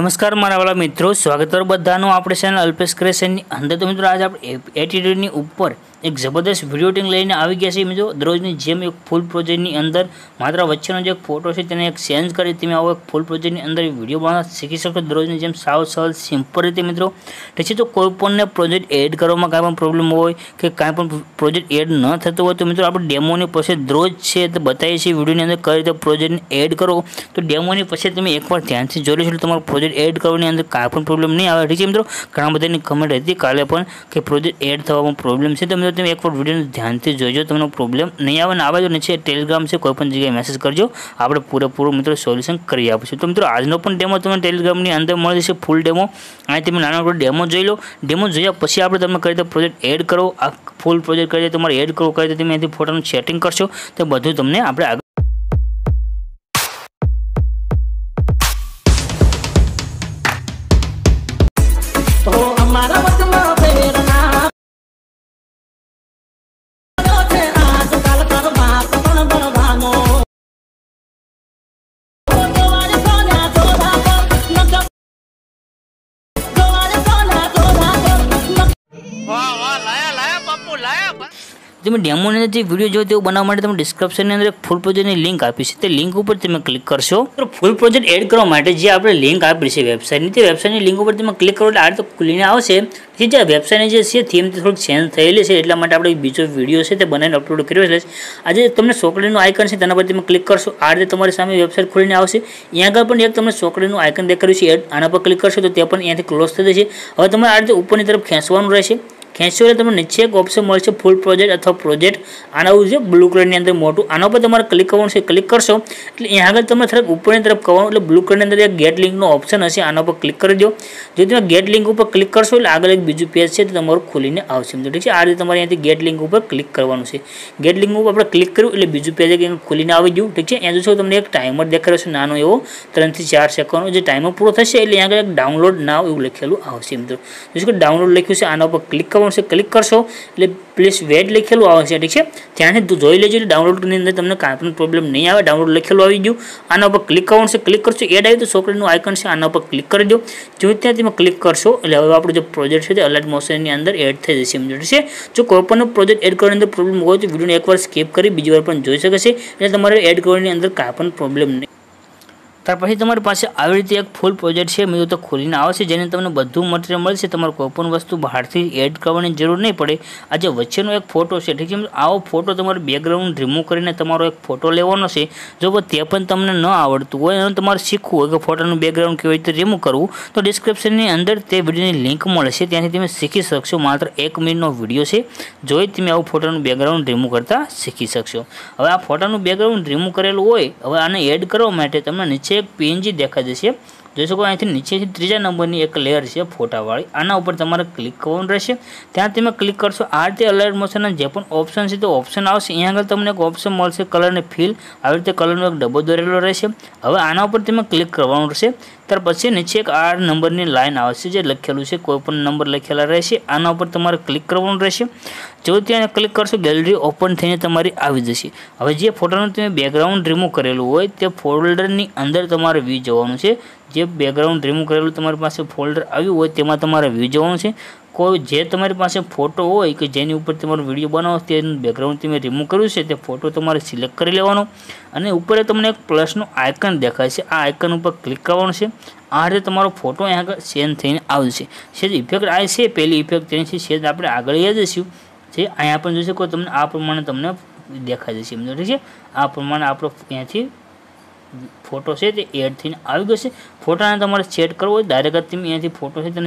નમસ્કાર મારા વાળા મિત્રો સ્વાગત બધાનું આપણે ચેનલ અલ્પેશ ક્રેશનની અંદર તો મિત્રો આજે આપણે એટીટ્યૂડની ઉપર एक जबरदस्त वीडियो टिंग લઈને આવી ગય છે મે જો દરોજની જેમ એક ફૂલ પ્રોજેક્ટ ની અંદર માત્ર વચ્ચેનો એક ફોટો છે તેને એક ચેન્જ કરી તમે હવે એક ફૂલ પ્રોજેક્ટ ની અંદર વિડિયો બનાવતા શીખી શકો દરોજની જેમ સાવ સરળ સિમ્પલ રીતે મિત્રો એટલે છે જો કોરપોન ને પ્રોજેક્ટ એડ કરવામાં કાઈ પણ પ્રોબ્લેમ હોય કે કાઈ પણ પ્રોજેક્ટ એડ ન થતો હોય તો મિત્રો આપણે ડેમો ની પછી દરોજ છે તો બતાય છે આ વિડિયો ની અંદર કઈ રીતે પ્રોજેક્ટ એડ કરો તો ડેમો ની પછી તમે એકવાર ધ્યાનથી જોજો એટલે તમારો પ્રોજેક્ટ એડ કરવાનો અંદર કાઈ પણ પ્રોબ્લેમ નહીં આવે એટલે મિત્રો ઘણા બધાની કમેન્ટ હતી કાઈ પણ કે પ્રોજેક્ટ એડ કરવામાં પ્રોબ્લેમ છે તમે તમે એક ફોર વિડીયો ધ્યાનથી જોઈજો તમારો પ્રોબ્લેમ નઈ આવના આવાળો નથી છે ટેલિગ્રામ સે કોઈ પણ જગ્યાએ મેસેજ કરજો આપણે પૂરે પૂરો મિત્રો સોલ્યુશન કરી આપશું તો મિત્રો આજનો પણ ડેમો તમને ટેલિગ્રામ ની અંદર મળી જશે ફૂલ ડેમો આ તમે નાનો અપ ડેમો જોઈ લો ડેમો જોયા પછી આપણે તમને કહી દઉં પ્રોજેક્ટ એડ કરો આ ફૂલ પ્રોજેક્ટ કરી દે તમારે એડ કરો કરી દે તમે અહીંથી ફોટોનું સેટિંગ કરજો તે બધું તમને આપણે તમે ડેમોને જે વિડિયો જો તે બનાવવા માટે તમને ડિસ્ક્રિપ્શન ની અંદર ફૂલ પ્રોજેની લિંક આપી છે તે લિંક ઉપર તમે ક્લિક કરશો તો ફૂલ પ્રોજેક્ટ એડ કરવા માટે જે આપડે લિંક આપેલી છે વેબસાઈટની તે વેબસાઈટની લિંક ઉપર તમે ક્લિક કરો એટલે આ તો ખુલીને આવશે જે જે વેબસાઈટની જે થીમ થોડું ચેન્જ થયેલી છે એટલા માટે આપણે બીજો વિડિયો છે તે બનાવીને અપલોડ કર્યો છે એટલે આજે તમને ચોકડીનું આઇકન છે તેના પર તમે ક્લિક કરશો એટલે તમારી સામે વેબસાઈટ ખુલીને આવશે અહીં આગળ પણ એક તમને ચોકડીનું આઇકન દેખાય છે આના પર ક્લિક કરશો તો તે પણ અહીંથી ક્લોઝ થઈ જશે હવે તમે આ રીતે ઉપરની તરફ ખેંચવાનું રહેશે ખેંચશો એટલે તમને નીચે એક ઓપ્શન મળશે ફૂલ પ્રોજેક્ટ અથવા પ્રોજેક્ટ આનાવું છે બ્લુ કલરની અંદર મોટું આના પર તમારે ક્લિક કરવાનું છે ક્લિક કરશો એટલે અહીંયા આગળ તમે થોડાક ઉપરની તરફ કરવાનું એટલે બ્લુ કલરની અંદર એક ગેટ લિંકનો ઓપ્શન હશે આના પર ક્લિક કરી દો જો તમે ગેટ લિંક ઉપર ક્લિક કરશો એટલે આગળ એક બીજું પેજ છે તો તમારું ખુલીને આવશે મિત્રો ઠીક છે આ રીતે તમારે અહીંયાથી ગેટ લિંક ઉપર ક્લિક કરવાનું છે ગેટ લિંક ઉપર આપણે ક્લિક કર્યું એટલે બીજું પેજ એક ખુલીને આવી ગયું ઠીક છે એ જોશો તમને એક ટાઈમર દેખાડ્યો છે નાનો એવો ત્રણથી ચાર સેકન્ડનો જે ટાઈમર પૂરો થશે એટલે અહીંયા આગળ એક ડાઉનલોડ નાવ એવું લખેલું આવશે મિત્રો જોશો કે ડાઉનલોડ લખ્યું છે આના ઉપર ક્લિક કરવાનું લખેલું આવશે ક્લિક કરશો એટલે પ્લીઝ વેટ લખેલું આવશે ઠીક છે ત્યાંથી જોઈ લેજો ડાઉનલોડની અંદર તમને કાંઈ પણ પ્રોબ્લેમ નહીં આવે ડાઉનલોડ લખેલું આવી ગયું આના ઉપર ક્લિક કરવાનું છે ક્લિક કરશો એડ આવી તો સોફ્ટવેરનું આઇકન છે આના ઉપર ક્લિક કરી દો જો ત્યાં ક્લિક કરશો એટલે હવે આપણો જે પ્રોજેક્ટ છે તે અલર્ટ મોશનની અંદર એડ થઈ જશે સમજો છે જો કોઈપણ પ્રોજેક્ટ એડ કરવાની અંદર પ્રોબ્લેમ હોય તો વિડીયોને એકવાર સ્કીપ કરી બીજી વાર પણ જોઈ શકે છે એટલે તમારે એડ કરવાની અંદર કાંઈ પણ પ્રોબ્લેમ નહીં ત્યાર પછી તમારી પાસે આવી રીતે એક ફૂલ પ્રોજેક્ટ છે મિત્રો તો ખોલીને આવશે જેને તમને બધું મટીરિયલ મળશે તમારે કોઈપણ વસ્તુ બહારથી એડ કરવાની જરૂર નહીં પડે આ જે વચ્ચેનો એક ફોટો છે ઠીક છે આવો ફોટો તમારે બેકગ્રાઉન્ડ રિમૂવ કરીને તમારો એક ફોટો લેવાનો છે જો તે પણ તમને ન આવડતું હોય અને તમારે શીખવું હોય કે ફોટાનું બેકગ્રાઉન્ડ કેવી રીતે રિમૂવ કરવું તો ડિસ્ક્રિપ્શનની અંદર તે વિડીયોની લિંક મળશે ત્યાંથી તમે શીખી શકશો માત્ર એક મિનિટનો વિડીયો છે જોઈ તમે આવું ફોટાનું બેકગ્રાઉન્ડ રિમૂવ કરતાં શીખી શકશો હવે આ ફોટાનું બેકગ્રાઉન્ડ રિમૂવ કરેલું હોય હવે આને એડ કરવા માટે તમને નીચે છે પેન જે દેખાય છે જેસો કોઈ અહીંથી નીચેથી ત્રીજા નંબરની એક લેયર છે ફોટાવાળી આના ઉપર તમારે ક્લિક કરવાનું રહેશે ત્યાં તમે ક્લિક કરશો આરતે અલર્ટ મોશનના જે પણ ઓપ્શન છે તો ઓપ્શન આવશે અહીં આગળ તમને એક ઓપ્શન મળશે કલરને ફિલ આવirte કલરનો એક ડબો દેરેલો રહેશે હવે આના ઉપર તમે ક્લિક કરવાનું રહેશે ત્યાર પછી નીચે એક આર નંબરની લાઈન આવશે જે લખેલું છે કોઈ પણ નંબર લખેલો રહેશે આના ઉપર તમારે ક્લિક કરવાનું રહેશે જો તમે ક્લિક કરશો ગેલેરી ઓપન થઈને તમારી આવી જશે હવે જે ફોટોનું તમે બેકગ્રાઉન્ડ રીમુવ કરેલું હોય તે ફોલ્ડરની અંદર તમારે વિ જવાનું છે જે બેકગ્રાઉન્ડ રિમૂવ કરેલું તમારી પાસે ફોલ્ડર આવ્યું હોય તેમાં તમારે વ્યૂ જવાનું છે કોઈ જે તમારી પાસે ફોટો હોય કે જેની ઉપર તમારો વિડીયો બનાવો તેનું બેકગ્રાઉન્ડ તમે રિમૂવ કર્યું છે તે ફોટો તમારે સિલેક્ટ કરી લેવાનો અને ઉપર તમને એક પ્લસનું આઇકન દેખાય છે આ આઇકન ઉપર ક્લિક કરવાનું છે આ રીતે તમારો ફોટો અહીંયા આગળ ચેન્જ થઈને આવશે સેજ ઇફેક્ટ આ છે પહેલી ઇફેક્ટ તેની છે સેજ આપણે આગળ લઈ જઈશું જે અહીંયા પણ જોઈ કોઈ તમને આ પ્રમાણે તમને દેખાઈ જશે સમજો ઠીક છે આ પ્રમાણે આપણો ત્યાંથી ફોટો સેડ એડ થી આવગો છે ફોટોને તમારે શેડ કરવો હોય દાયરેકટ તમે અહીંથી ફોટો સેડ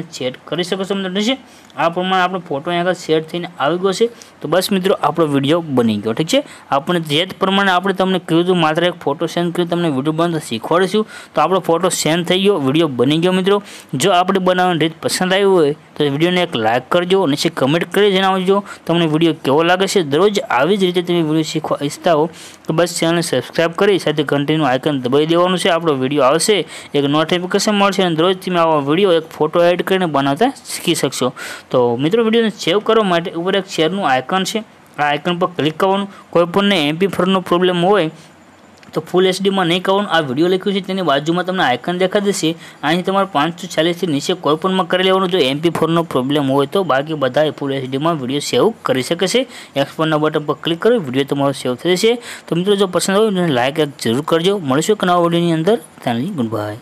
કરી શકો છો મિત્રો છે આ પ્રમાણે આપણો ફોટો અહીંયા ક શેટ થઈને આવી ગયો છે તો બસ મિત્રો આપણો વિડિયો બની ગયો ઠીક છે આપણને જેત પ્રમાણે આપણે તમને ક્યો જો માત્ર એક ફોટો સેન્ડ કર્યો તમને વિડિયો બની શીખવાડીશ તો આપણો ફોટો સેન્ડ થઈ ગયો વિડિયો બની ગયો મિત્રો જો આપણે બનાવને રીત પસંદ આવી હોય તો વિડિયોને એક લાઈક કરજો અને કમેન્ટ કરી જણાવજો તમને વિડિયો કેવો લાગે છે દર રોજ આવી જ રીતે તમે વિડિયો શીખવા ઈચ્છાઓ તો બસ ચેનલ સબ્સ્ક્રાઇબ કરી સાથે ઘંટીનું આઇકન આઇકોન દબાવી દેવાનું છે આપણો વિડીયો આવશે એક નોટિફિકેશન મળશે અને દરરોજ તમે આવા વિડીયો એક ફોટો એડ કરીને બનાવતા શીખી શકશો તો મિત્રો વિડીયોને સેવ કરવા માટે ઉપર એક શેરનું આઇકન છે આ આઇકન પર ક્લિક કરવાનું કોઈપણને એમપી ફોરનો પ્રોબ્લેમ હોય તો ફૂલ એસડી માં નહી કહો આ વિડિયો લખ્યો છે તેની બાજુમાં તમને આઇકન દેખા દેશે આની તમારું 540 થી નીચે કોઈપણમાં કરી લેવાનું જો MP4 નો પ્રોબ્લેમ હોય તો બાકી બધા એ ફૂલ એસડી માં વિડિયો સેવ કરી શકે છે એક્સપોર્ટ ના બટન પર ક્લિક કરો વિડિયો તમારો સેવ થઈ જશે તો મિત્રો જો પસંદ હોય તો લાઈક એક જરૂર કરજો મનશો કે નવા વિડિયો ની અંદર ચેનલ ની ગુડબાય